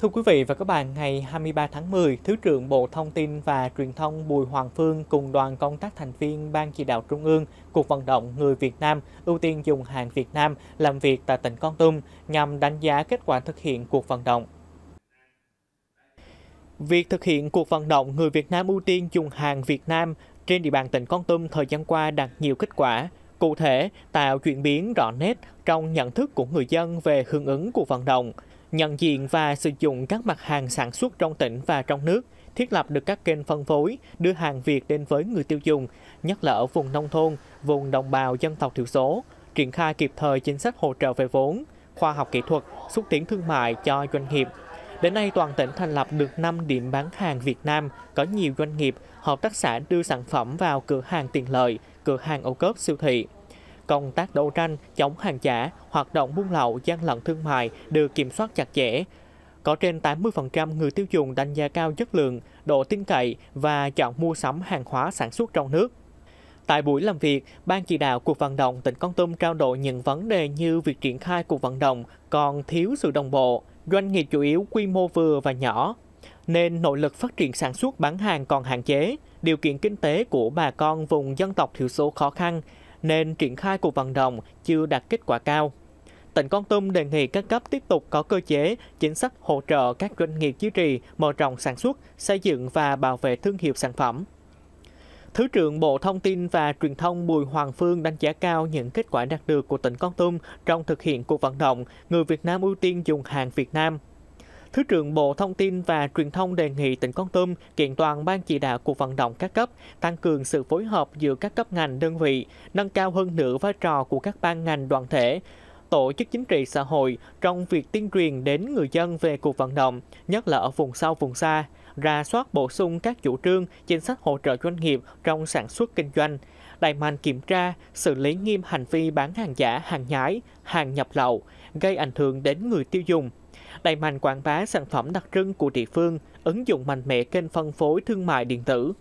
Thưa quý vị và các bạn, ngày 23 tháng 10, Thứ trưởng Bộ Thông tin và Truyền thông Bùi Hoàng Phương cùng đoàn công tác thành viên Ban chỉ đạo Trung ương cuộc vận động người Việt Nam ưu tiên dùng hàng Việt Nam làm việc tại tỉnh Con Tum nhằm đánh giá kết quả thực hiện cuộc vận động. Việc thực hiện cuộc vận động người Việt Nam ưu tiên dùng hàng Việt Nam trên địa bàn tỉnh Con Tum thời gian qua đạt nhiều kết quả, cụ thể tạo chuyển biến rõ nét trong nhận thức của người dân về hưởng ứng cuộc vận động – nhận diện và sử dụng các mặt hàng sản xuất trong tỉnh và trong nước, thiết lập được các kênh phân phối, đưa hàng Việt đến với người tiêu dùng, nhất là ở vùng nông thôn, vùng đồng bào dân tộc thiểu số, triển khai kịp thời chính sách hỗ trợ về vốn, khoa học kỹ thuật, xúc tiến thương mại cho doanh nghiệp. Đến nay, toàn tỉnh thành lập được 5 điểm bán hàng Việt Nam, có nhiều doanh nghiệp, hợp tác xã đưa sản phẩm vào cửa hàng tiện lợi, cửa hàng ô cốp siêu thị công tác đấu tranh chống hàng giả, hoạt động buôn lậu, gian lận thương mại được kiểm soát chặt chẽ. Có trên 80% người tiêu dùng đánh giá cao chất lượng, độ tin cậy và chọn mua sắm hàng hóa sản xuất trong nước. Tại buổi làm việc, Ban chỉ đạo cuộc vận động tỉnh Con Tum trao đổi những vấn đề như việc triển khai cuộc vận động còn thiếu sự đồng bộ, doanh nghiệp chủ yếu quy mô vừa và nhỏ, nên nội lực phát triển sản xuất bán hàng còn hạn chế, điều kiện kinh tế của bà con vùng dân tộc thiểu số khó khăn nên triển khai cuộc vận động chưa đạt kết quả cao. Tỉnh Con Tum đề nghị các cấp tiếp tục có cơ chế, chính sách hỗ trợ các doanh nghiệp duy trì, mở rộng sản xuất, xây dựng và bảo vệ thương hiệu sản phẩm. Thứ trưởng Bộ Thông tin và Truyền thông Bùi Hoàng Phương đánh giá cao những kết quả đạt được của tỉnh Con Tum trong thực hiện cuộc vận động Người Việt Nam ưu tiên dùng hàng Việt Nam Thứ trưởng Bộ Thông tin và Truyền thông đề nghị tỉnh Con Tum kiện toàn ban chỉ đạo cuộc vận động các cấp, tăng cường sự phối hợp giữa các cấp ngành đơn vị, nâng cao hơn nữa vai trò của các ban ngành đoàn thể, tổ chức chính trị xã hội trong việc tuyên truyền đến người dân về cuộc vận động, nhất là ở vùng sâu vùng xa, ra soát bổ sung các chủ trương, chính sách hỗ trợ doanh nghiệp trong sản xuất kinh doanh, đẩy mạnh kiểm tra, xử lý nghiêm hành vi bán hàng giả, hàng nhái, hàng nhập lậu, gây ảnh hưởng đến người tiêu dùng, đẩy mạnh quảng bá sản phẩm đặc trưng của địa phương, ứng dụng mạnh mẽ kênh phân phối thương mại điện tử,